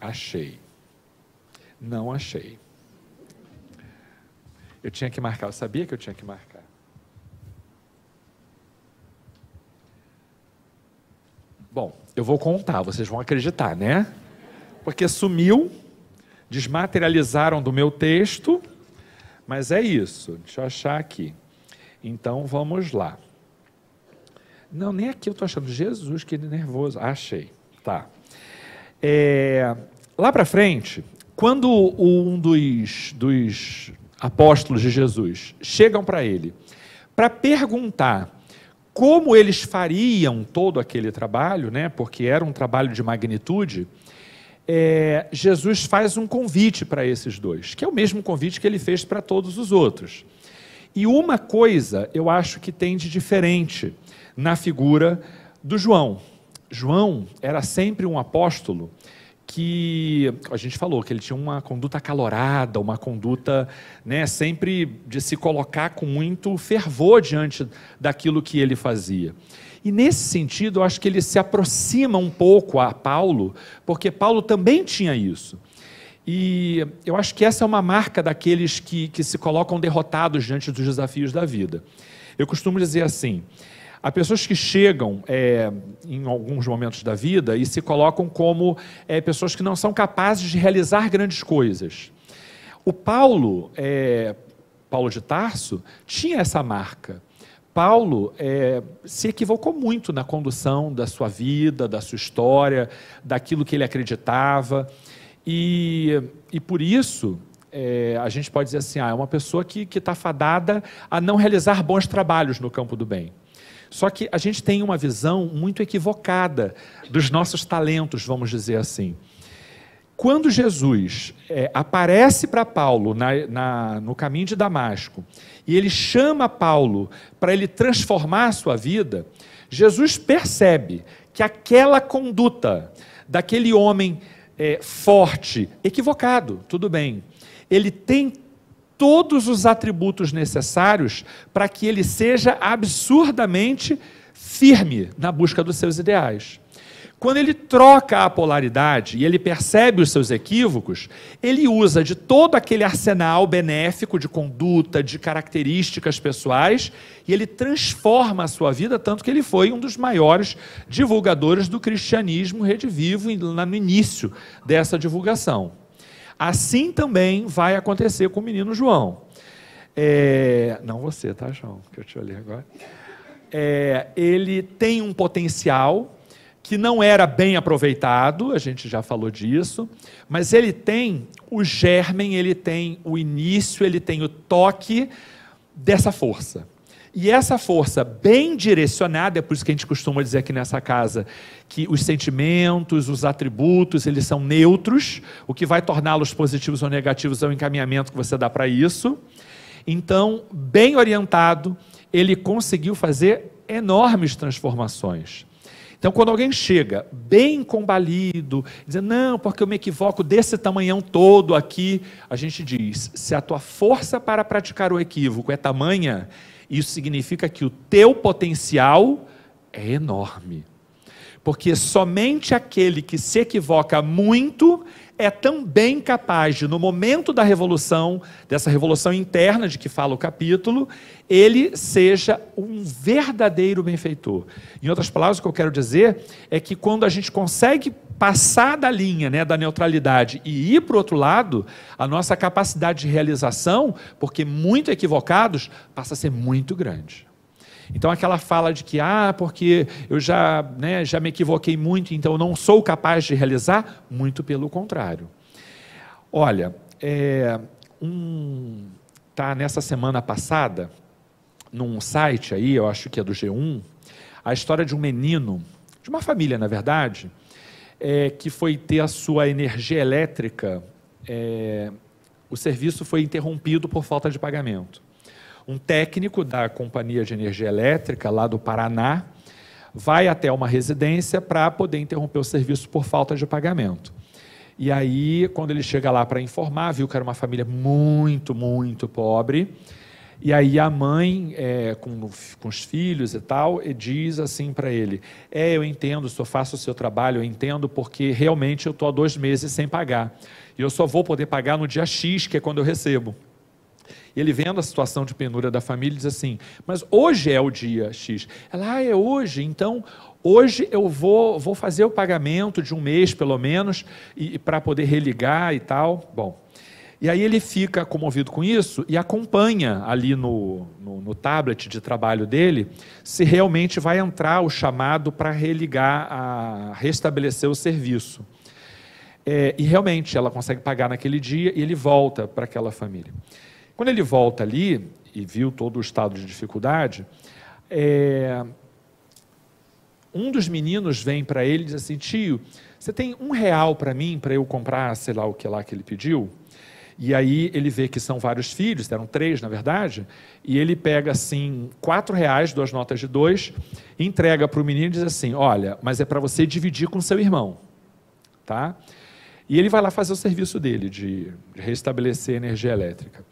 Achei. Não achei. Eu tinha que marcar, eu sabia que eu tinha que marcar. Bom, eu vou contar, vocês vão acreditar, né? Porque sumiu, desmaterializaram do meu texto, mas é isso. Deixa eu achar aqui. Então vamos lá. Não, nem aqui eu estou achando. Jesus, que nervoso. Ah, achei. Tá. É, lá para frente, quando um dos, dos apóstolos de Jesus chegam para ele para perguntar como eles fariam todo aquele trabalho, né, porque era um trabalho de magnitude, é, Jesus faz um convite para esses dois, que é o mesmo convite que ele fez para todos os outros. E uma coisa eu acho que tem de diferente na figura do João. João era sempre um apóstolo que a gente falou que ele tinha uma conduta acalorada, uma conduta, né, sempre de se colocar com muito fervor diante daquilo que ele fazia. E nesse sentido, eu acho que ele se aproxima um pouco a Paulo, porque Paulo também tinha isso. E eu acho que essa é uma marca daqueles que, que se colocam derrotados diante dos desafios da vida. Eu costumo dizer assim: Há pessoas que chegam é, em alguns momentos da vida e se colocam como é, pessoas que não são capazes de realizar grandes coisas. O Paulo, é, Paulo de Tarso, tinha essa marca. Paulo é, se equivocou muito na condução da sua vida, da sua história, daquilo que ele acreditava. E, e por isso, é, a gente pode dizer assim: ah, é uma pessoa que está fadada a não realizar bons trabalhos no campo do bem. Só que a gente tem uma visão muito equivocada dos nossos talentos, vamos dizer assim. Quando Jesus é, aparece para Paulo na, na, no caminho de Damasco e ele chama Paulo para ele transformar a sua vida, Jesus percebe que aquela conduta daquele homem é, forte, equivocado, tudo bem, ele tem todos os atributos necessários para que ele seja absurdamente firme na busca dos seus ideais. Quando ele troca a polaridade e ele percebe os seus equívocos, ele usa de todo aquele arsenal benéfico de conduta, de características pessoais, e ele transforma a sua vida, tanto que ele foi um dos maiores divulgadores do cristianismo redivivo no início dessa divulgação. Assim também vai acontecer com o menino João. É, não você, tá, João? Que eu te olhei agora. É, ele tem um potencial que não era bem aproveitado, a gente já falou disso, mas ele tem o germen, ele tem o início, ele tem o toque dessa força. E essa força bem direcionada, é por isso que a gente costuma dizer aqui nessa casa que os sentimentos, os atributos, eles são neutros, o que vai torná-los positivos ou negativos é o encaminhamento que você dá para isso. Então, bem orientado, ele conseguiu fazer enormes transformações. Então, quando alguém chega bem combalido, dizendo, não, porque eu me equivoco desse tamanhão todo aqui, a gente diz: se a tua força para praticar o equívoco é tamanha, isso significa que o teu potencial é enorme. Porque somente aquele que se equivoca muito é também capaz de, no momento da revolução, dessa revolução interna de que fala o capítulo, ele seja um verdadeiro benfeitor. Em outras palavras, o que eu quero dizer é que quando a gente consegue passar da linha né, da neutralidade e ir para o outro lado, a nossa capacidade de realização, porque muito equivocados, passa a ser muito grande. Então aquela fala de que ah, porque eu já, né, já me equivoquei muito, então não sou capaz de realizar, muito pelo contrário. Olha, é, um tá nessa semana passada num site aí, eu acho que é do G1, a história de um menino, de uma família na verdade, é, que foi ter a sua energia elétrica, é, o serviço foi interrompido por falta de pagamento um técnico da Companhia de Energia Elétrica, lá do Paraná, vai até uma residência para poder interromper o serviço por falta de pagamento. E aí, quando ele chega lá para informar, viu que era uma família muito, muito pobre. E aí a mãe, é, com, com, os filhos e tal, e diz assim para ele: É, eu entendo, só faço o seu trabalho, eu entendo, porque realmente eu estou há dois meses sem pagar. E eu só vou poder pagar no dia X, que é quando eu recebo. E ele vendo a situação de penúria da família, diz assim: Mas hoje é o dia X. Ela, ah, é hoje, então hoje eu vou, vou fazer o pagamento de um mês pelo menos, e, e para poder religar e tal. Bom. E aí ele fica comovido com isso e acompanha ali no, no, no tablet de trabalho dele se realmente vai entrar o chamado para religar, a restabelecer o serviço. É, e realmente ela consegue pagar naquele dia e ele volta para aquela família. Quando ele volta ali e viu todo o estado de dificuldade, é... um dos meninos vem para ele e diz assim: tio, você tem um real para mim para eu comprar, sei lá o que lá que ele pediu? E aí ele vê que são vários filhos, eram três na verdade, e ele pega assim quatro reais, duas notas de dois, entrega para o menino e diz assim: olha, mas é para você dividir com seu irmão, tá? E ele vai lá fazer o serviço dele de restabelecer a energia elétrica.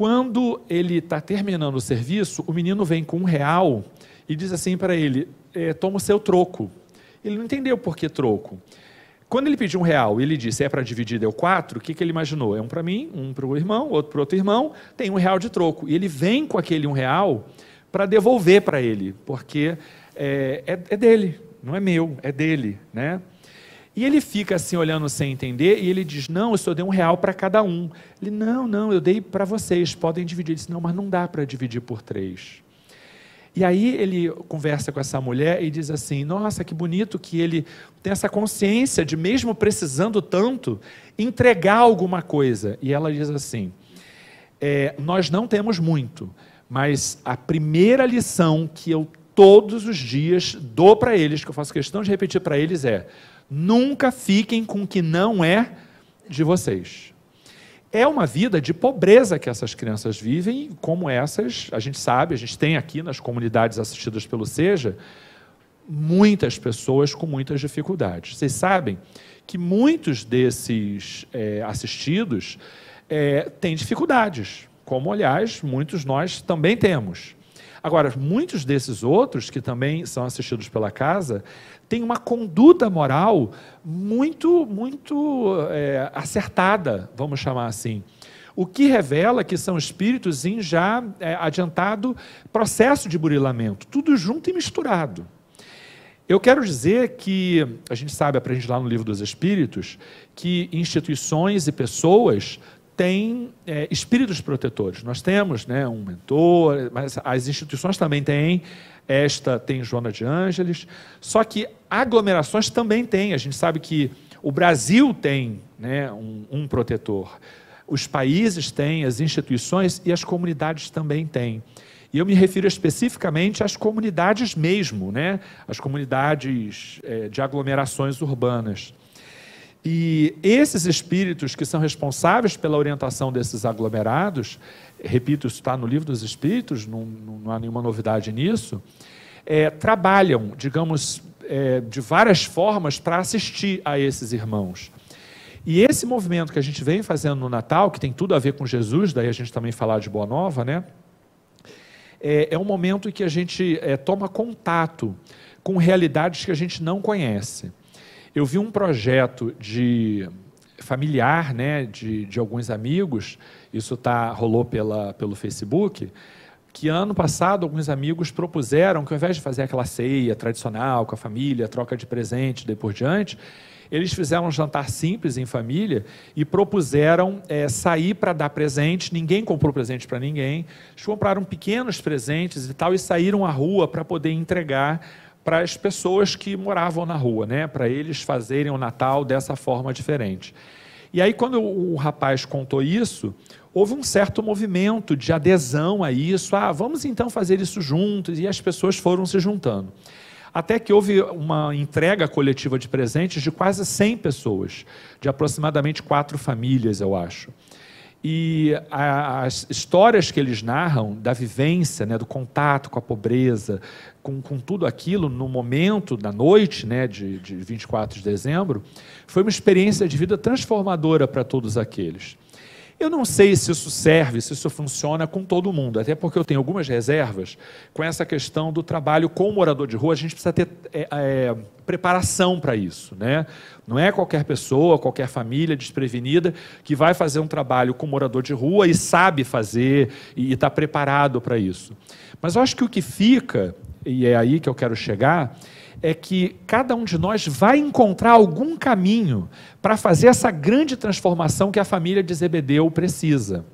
Quando ele está terminando o serviço, o menino vem com um real e diz assim para ele: é, toma o seu troco. Ele não entendeu por que troco. Quando ele pediu um real e ele disse é para dividir, deu quatro, o que, que ele imaginou? É um para mim, um para o irmão, outro para outro irmão, tem um real de troco. E ele vem com aquele um real para devolver para ele, porque é, é, é, dele, não é meu, é dele. Né? E ele fica assim olhando sem entender e ele diz: Não, eu só dei um real para cada um. Ele: Não, não, eu dei para vocês, podem dividir. Ele disse: Não, mas não dá para dividir por três. E aí ele conversa com essa mulher e diz assim: Nossa, que bonito que ele tem essa consciência de, mesmo precisando tanto, entregar alguma coisa. E ela diz assim: é, Nós não temos muito, mas a primeira lição que eu todos os dias dou para eles, que eu faço questão de repetir para eles, é: nunca fiquem com o que não é de vocês. É uma vida de pobreza que essas crianças vivem, como essas, a gente sabe, a gente tem aqui nas comunidades assistidas pelo Seja, muitas pessoas com muitas dificuldades. Vocês sabem que muitos desses é, assistidos é, têm dificuldades, como, aliás, muitos nós também temos. Agora, muitos desses outros, que também são assistidos pela casa, têm uma conduta moral muito, muito é, acertada, vamos chamar assim. O que revela que são espíritos em já é, adiantado processo de burilamento, tudo junto e misturado. Eu quero dizer que a gente sabe, aprende lá no livro dos Espíritos, que instituições e pessoas tem é, espíritos protetores. Nós temos né, um mentor, mas as instituições também têm. Esta tem Joana de Ângeles. Só que aglomerações também têm. A gente sabe que o Brasil tem né, um, um protetor. Os países têm, as instituições e as comunidades também têm. E eu me refiro especificamente às comunidades mesmo, né? As comunidades é, de aglomerações urbanas. E esses espíritos que são responsáveis pela orientação desses aglomerados, repito, isso está no livro dos espíritos, não, não há nenhuma novidade nisso, é, trabalham, digamos, é, de várias formas para assistir a esses irmãos. E esse movimento que a gente vem fazendo no Natal, que tem tudo a ver com Jesus, daí a gente também falar de Boa Nova, né? É, é um momento em que a gente é, toma contato com realidades que a gente não conhece. Eu vi um projeto de familiar, né, de, de alguns amigos, isso tá, rolou pela, pelo Facebook, que ano passado alguns amigos propuseram que ao invés de fazer aquela ceia tradicional com a família, troca de presente, daí por diante, eles fizeram um jantar simples em família e propuseram é, sair para dar presente. Ninguém comprou presente para ninguém. Eles compraram pequenos presentes e tal e saíram à rua para poder entregar para as pessoas que moravam na rua, né? para eles fazerem o Natal dessa forma diferente. E aí, quando o rapaz contou isso, houve um certo movimento de adesão a isso. Ah, vamos então fazer isso juntos. E as pessoas foram se juntando. Até que houve uma entrega coletiva de presentes de quase 100 pessoas, de aproximadamente quatro famílias, eu acho. E as histórias que eles narram da vivência, né, do contato com a pobreza, com, com tudo aquilo, no momento da noite né, de, de 24 de dezembro, foi uma experiência de vida transformadora para todos aqueles. Eu não sei se isso serve, se isso funciona com todo mundo, até porque eu tenho algumas reservas com essa questão do trabalho com o morador de rua. A gente precisa ter é, é, preparação para isso. Né? Não é qualquer pessoa, qualquer família desprevenida que vai fazer um trabalho com o morador de rua e sabe fazer e está preparado para isso. Mas eu acho que o que fica, e é aí que eu quero chegar, é que cada um de nós vai encontrar algum caminho para fazer essa grande transformação que a família de Zebedeu precisa.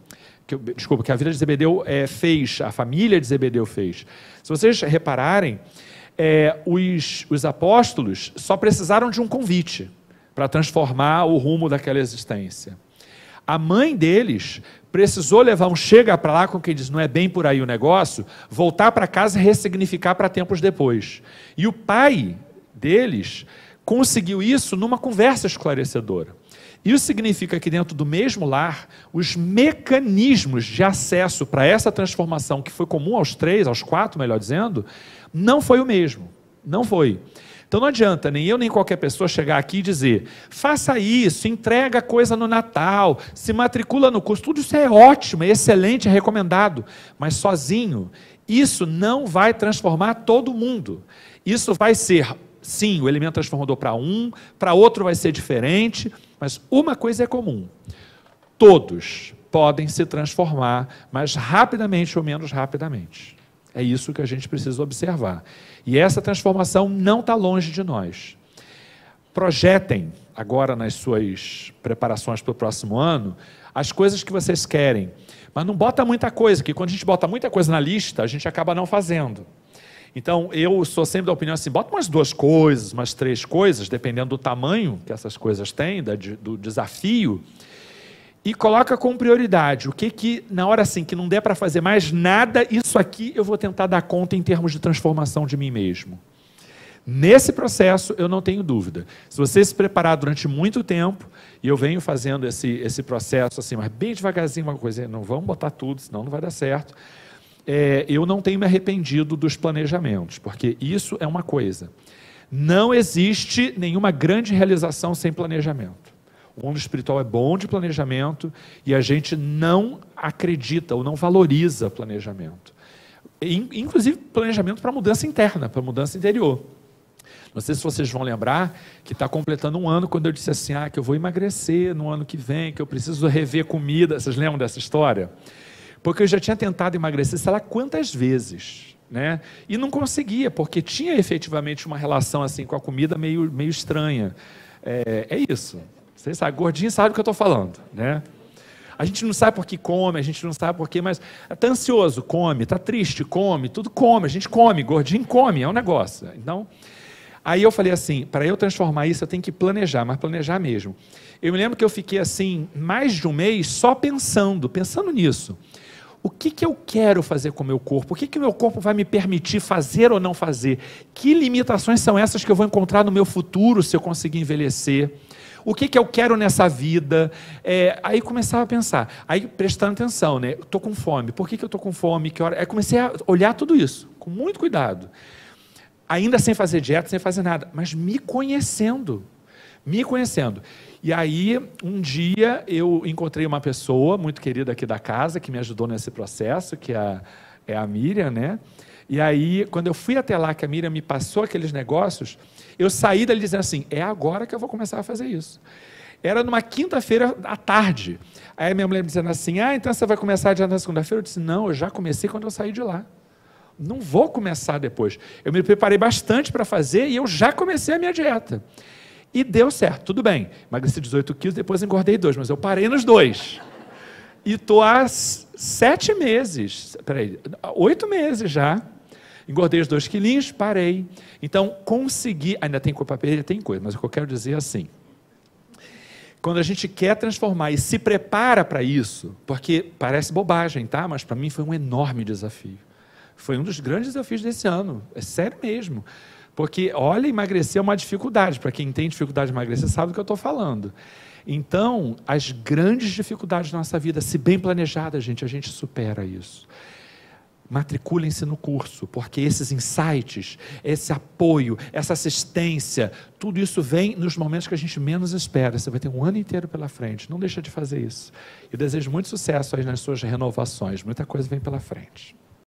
Que, desculpa, que a vida de Zebedeu é, fez, a família de Zebedeu fez. Se vocês repararem, é, os, os apóstolos só precisaram de um convite para transformar o rumo daquela existência. A mãe deles precisou levar um chega para lá com quem diz não é bem por aí o negócio, voltar para casa e ressignificar para tempos depois. E o pai deles conseguiu isso numa conversa esclarecedora. Isso significa que dentro do mesmo lar, os mecanismos de acesso para essa transformação que foi comum aos três, aos quatro, melhor dizendo, não foi o mesmo. Não foi. Então não adianta nem eu nem qualquer pessoa chegar aqui e dizer: faça isso, entrega coisa no Natal, se matricula no curso. Tudo isso é ótimo, é excelente, é recomendado. Mas sozinho, isso não vai transformar todo mundo. Isso vai ser, sim, o elemento transformador para um, para outro vai ser diferente, mas uma coisa é comum: todos podem se transformar mais rapidamente ou menos rapidamente. É isso que a gente precisa observar. E essa transformação não está longe de nós. Projetem agora nas suas preparações para o próximo ano as coisas que vocês querem. Mas não bota muita coisa, que quando a gente bota muita coisa na lista, a gente acaba não fazendo. Então, eu sou sempre da opinião assim: bota umas duas coisas, umas três coisas, dependendo do tamanho que essas coisas têm, do desafio, e coloca com prioridade o que que na hora assim que não der para fazer mais nada, isso aqui eu vou tentar dar conta em termos de transformação de mim mesmo. Nesse processo eu não tenho dúvida. Se você se preparar durante muito tempo, e eu venho fazendo esse, esse processo assim, mas bem devagarzinho, uma coisa, não vamos botar tudo, senão não vai dar certo. É, eu não tenho me arrependido dos planejamentos, porque isso é uma coisa. Não existe nenhuma grande realização sem planejamento. O mundo espiritual é bom de planejamento e a gente não acredita ou não valoriza planejamento. Inclusive planejamento para mudança interna, para mudança interior. Não sei se vocês vão lembrar que está completando um ano quando eu disse assim: ah, que eu vou emagrecer no ano que vem, que eu preciso rever comida. Vocês lembram dessa história? Porque eu já tinha tentado emagrecer, sei lá quantas vezes. Né? E não conseguia, porque tinha efetivamente uma relação assim com a comida meio, meio estranha. É, é isso. Vocês sabem, gordinho sabe do que eu estou falando, né? A gente não sabe por que come, a gente não sabe por que, mas está ansioso, come, está triste, come, tudo come, a gente come, gordinho come, é um negócio. Então, aí eu falei assim, para eu transformar isso, eu tenho que planejar, mas planejar mesmo. Eu me lembro que eu fiquei assim, mais de um mês, só pensando, pensando nisso. O que, que eu quero fazer com o meu corpo? O que o meu corpo vai me permitir fazer ou não fazer? Que limitações são essas que eu vou encontrar no meu futuro se eu conseguir envelhecer? o que, que eu quero nessa vida. É, aí começava a pensar, aí prestando atenção, né? Estou com fome, por que, que eu estou com fome? Que hora? Aí comecei a olhar tudo isso, com muito cuidado. Ainda sem fazer dieta, sem fazer nada, mas me conhecendo. Me conhecendo. E aí, um dia, eu encontrei uma pessoa muito querida aqui da casa que me ajudou nesse processo, que é a, é a Miriam, né? E aí, quando eu fui até lá, que a Miriam me passou aqueles negócios, eu saí dali dizendo assim: é agora que eu vou começar a fazer isso. Era numa quinta-feira à tarde. Aí minha mulher me dizendo assim: ah, então você vai começar já na segunda-feira? Eu disse: não, eu já comecei quando eu saí de lá. Não vou começar depois. Eu me preparei bastante para fazer e eu já comecei a minha dieta. E deu certo, tudo bem. Emagreci 18 quilos, depois engordei dois, mas eu parei nos dois. E estou há sete meses, peraí, oito meses já, Engordei os dois quilinhos, parei. Então, consegui. Ainda tem culpa perder, tem coisa, mas o que eu quero dizer é assim. Quando a gente quer transformar e se prepara para isso, porque parece bobagem, tá? Mas para mim foi um enorme desafio. Foi um dos grandes desafios desse ano. É sério mesmo. Porque, olha, emagrecer é uma dificuldade. Para quem tem dificuldade de emagrecer, sabe do que eu estou falando. Então, as grandes dificuldades da nossa vida, se bem planejadas, gente, a gente supera isso matriculem-se no curso, porque esses insights, esse apoio, essa assistência, tudo isso vem nos momentos que a gente menos espera. Você vai ter um ano inteiro pela frente. Não deixa de fazer isso. Eu desejo muito sucesso aí nas suas renovações. Muita coisa vem pela frente.